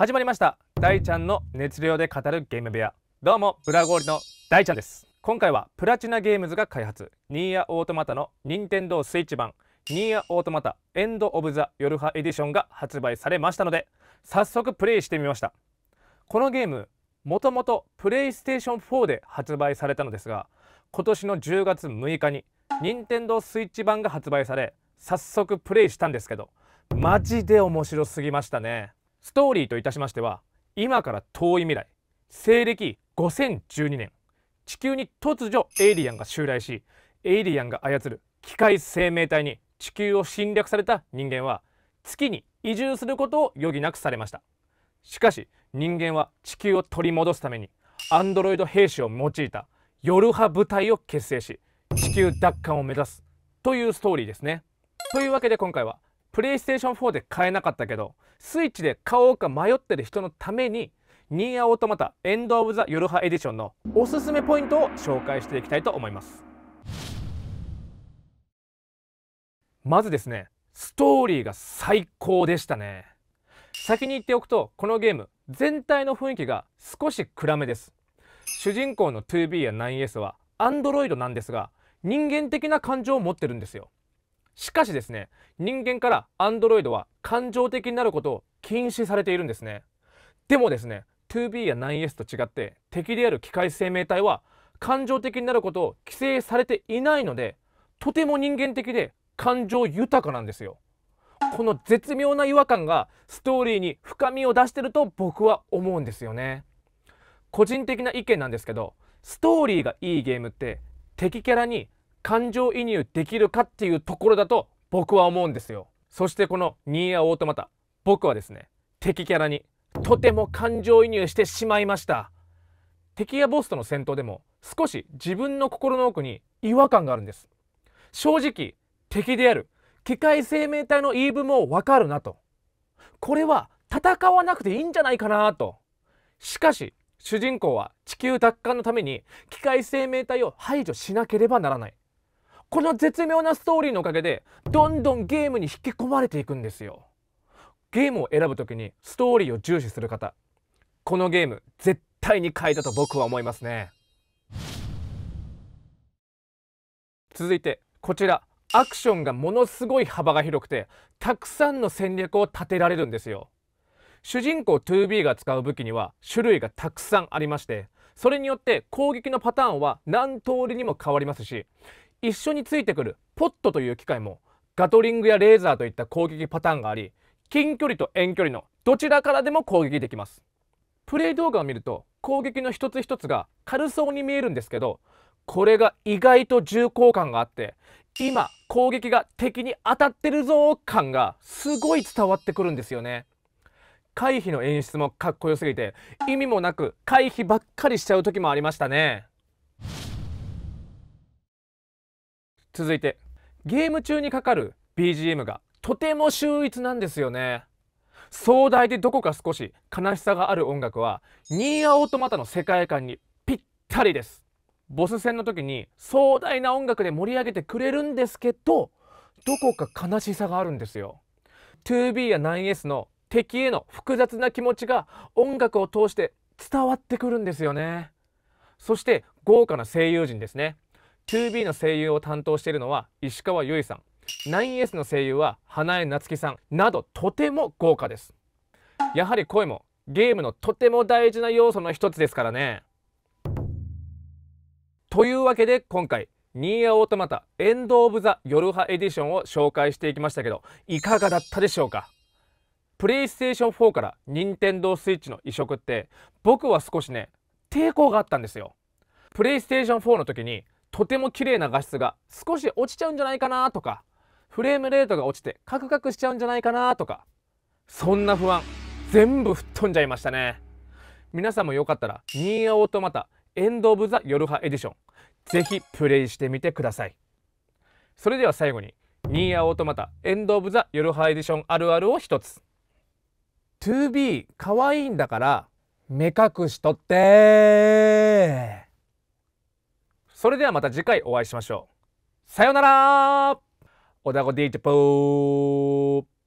始まりました大ちゃんの熱量で語るゲーム部屋どうもブラゴーリの大ちゃんです今回はプラチナゲームズが開発ニーヤオートマタの任天堂スイッチ版ニーヤオートマタエンド・オブ・ザ・ヨルハエディションが発売されましたので早速プレイしてみましたこのゲームもともとプレイステーション4で発売されたのですが今年の10月6日に任天堂スイッチ版が発売され早速プレイしたんですけどマジで面白すぎましたねストーリーといたしましては今から遠い未来西暦5012年地球に突如エイリアンが襲来しエイリアンが操る機械生命体に地球を侵略された人間は月に移住することを余儀なくされましたしかし人間は地球を取り戻すためにアンドロイド兵士を用いた夜派部隊を結成し地球奪還を目指すというストーリーですねというわけで今回はプレイステーション4で買えなかったけどスイッチで買おうか迷ってる人のためにニーアオートマタエンド・オブ・ザ・ヨルハエディションのおすすめポイントを紹介していきたいと思いますまずですねストーリーが最高でしたね先に言っておくとこのゲーム全体の雰囲気が少し暗めです主人公の 2B や 9S はアンドロイドなんですが人間的な感情を持ってるんですよしかしですね、人間から Android は感情的になることを禁止されているんですね。でもですね、2B や 9S と違って敵である機械生命体は感情的になることを規制されていないので、とても人間的で感情豊かなんですよ。この絶妙な違和感がストーリーに深みを出してると僕は思うんですよね。個人的な意見なんですけど、ストーリーがいいゲームって敵キャラに感情移入できるかっていうところだと僕は思うんですよ。そしてこのニーヤ・オートマタ。僕はですね、敵キャラにとても感情移入してしまいました。敵やボスとの戦闘でも少し自分の心の奥に違和感があるんです。正直、敵である機械生命体の言い分もわかるなと。これは戦わなくていいんじゃないかなと。しかし、主人公は地球奪還のために機械生命体を排除しなければならない。この絶妙なストーリーのおかげでどんどんゲームに引き込まれていくんですよゲームを選ぶ時にストーリーを重視する方このゲーム絶対に変えたと僕は思いますね続いてこちらアクションがものすごい幅が広くてたくさんの戦略を立てられるんですよ主人公 2B が使う武器には種類がたくさんありましてそれによって攻撃のパターンは何通りにも変わりますし一緒についてくるポットという機械もガトリングやレーザーといった攻撃パターンがあり近距離と遠距離のどちらからでも攻撃できますプレイ動画を見ると攻撃の一つ一つが軽そうに見えるんですけどこれが意外と重厚感があって今攻撃が敵に当たってるぞ感がすごい伝わってくるんですよね回避の演出もかっこよすぎて意味もなく回避ばっかりしちゃう時もありましたね続いてゲーム中にかかる BGM がとても秀逸なんですよね壮大でどこか少し悲しさがある音楽はニーアオートマタの世界観にぴったりですボス戦の時に壮大な音楽で盛り上げてくれるんですけどどこか悲しさがあるんですよ 2B や 9S の敵への複雑な気持ちが音楽を通して伝わってくるんですよねそして豪華な声優陣ですね 2B の声優を担当しているのは石川由依さん 9S の声優は花江夏樹さんなどとても豪華ですやはり声もゲームのとても大事な要素の一つですからねというわけで今回ニーアオートマタエンド・オブ・ザ・ヨルハエディションを紹介していきましたけどいかがだったでしょうかプレイステーション4から任天堂スイッチの移植って僕は少しね抵抗があったんですよプレイステーション4の時にとても綺麗な画質が少し落ちちゃうんじゃないかなとかフレームレートが落ちてカクカクしちゃうんじゃないかなとかそんな不安全部吹っ飛んじゃいましたね皆さんもよかったら「ニーアオートマタエンド・オブ・ザ・ヨルハエディション」ぜひプレイしてみてくださいそれでは最後に「ニーアオートマタエンド・オブ・ザ・ヨルハエディションあるある」を一つ 2B 可愛いんだから目隠しとってそれではまた次回お会いしましょう。さようならおだごディーチポー